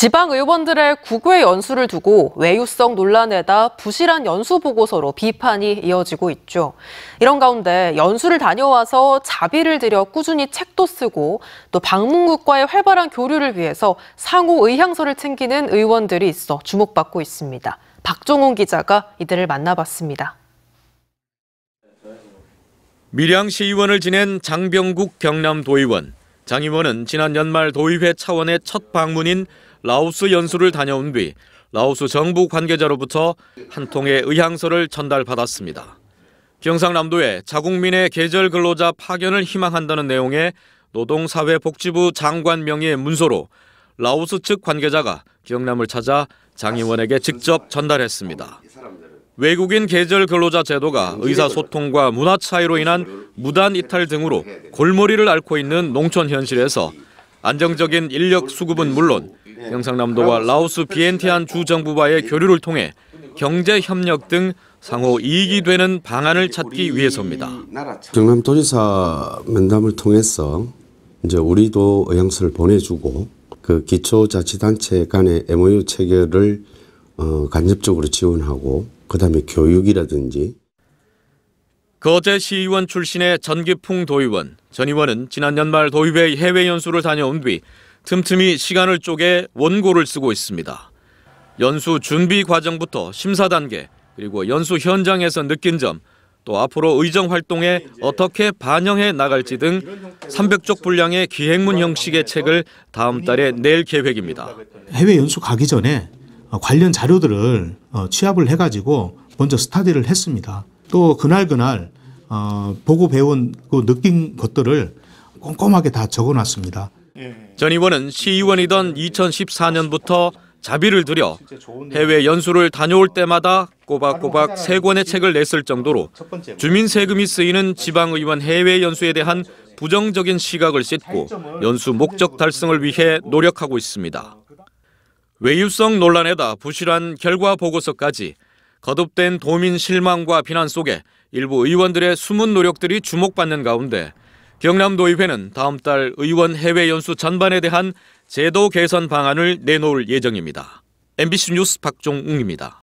지방 의원들의 구구의 연수를 두고 외유성 논란에다 부실한 연수 보고서로 비판이 이어지고 있죠. 이런 가운데 연수를 다녀와서 자비를 들여 꾸준히 책도 쓰고 또 방문국과의 활발한 교류를 위해서 상호 의향서를 챙기는 의원들이 있어 주목받고 있습니다. 박종훈 기자가 이들을 만나봤습니다. 밀양시의원을 지낸 장병국 경남도의원. 장 의원은 지난 연말 도의회 차원의 첫 방문인 라오스 연수를 다녀온 뒤 라오스 정부 관계자로부터 한 통의 의향서를 전달받았습니다. 경상남도에 자국민의 계절 근로자 파견을 희망한다는 내용의 노동사회복지부 장관 명의의 문서로 라오스 측 관계자가 경남을 찾아 장 의원에게 직접 전달했습니다. 외국인 계절 근로자 제도가 의사소통과 문화 차이로 인한 무단 이탈 등으로 골머리를 앓고 있는 농촌 현실에서 안정적인 인력 수급은 물론 네. 영상남도와 라오스 비엔티안 주 정부와의 네. 교류를 통해 경제 협력 등 상호 네. 이익이 되는 방안을 찾기 위해서입니다. 경남도지사 면담을 통해서 이제 우리도 의향서를 보내주고 그 기초자치단체 간의 MOU 체결을 어, 간접적으로 지원하고 그다음에 교육이라든지 거제 시의원 출신의 전기풍 도의원 전 의원은 지난 연말 도의회 해외 연수를 다녀온 뒤 틈틈이 시간을 쪼개 원고를 쓰고 있습니다. 연수 준비 과정부터 심사 단계 그리고 연수 현장에서 느낀 점 또 앞으로 의정 활동에 어떻게 반영해 나갈지 등 300쪽 분량의 기행문 형식의 책을 다음 달에 낼 계획입니다. 해외 연수 가기 전에 어, 관련 자료들을 어, 취합을 해가지고 먼저 스타디를 했습니다. 또 그날 그날 어, 보고 배운 그 느낀 것들을 꼼꼼하게 다 적어놨습니다. 예. 전 의원은 시의원이던 2014년부터 자비를 들여 해외 연수를 다녀올 때마다 꼬박꼬박 세 권의 책을 냈을 정도로 주민 세금이 쓰이는 지방의원 해외 연수에 대한 부정적인 시각을 씻고 연수 목적 달성을 위해 노력하고 있습니다. 외유성 논란에다 부실한 결과 보고서까지 거듭된 도민 실망과 비난 속에 일부 의원들의 숨은 노력들이 주목받는 가운데 경남도의회는 다음 달 의원 해외 연수 전반에 대한 제도 개선 방안을 내놓을 예정입니다. MBC 뉴스 박종웅입니다.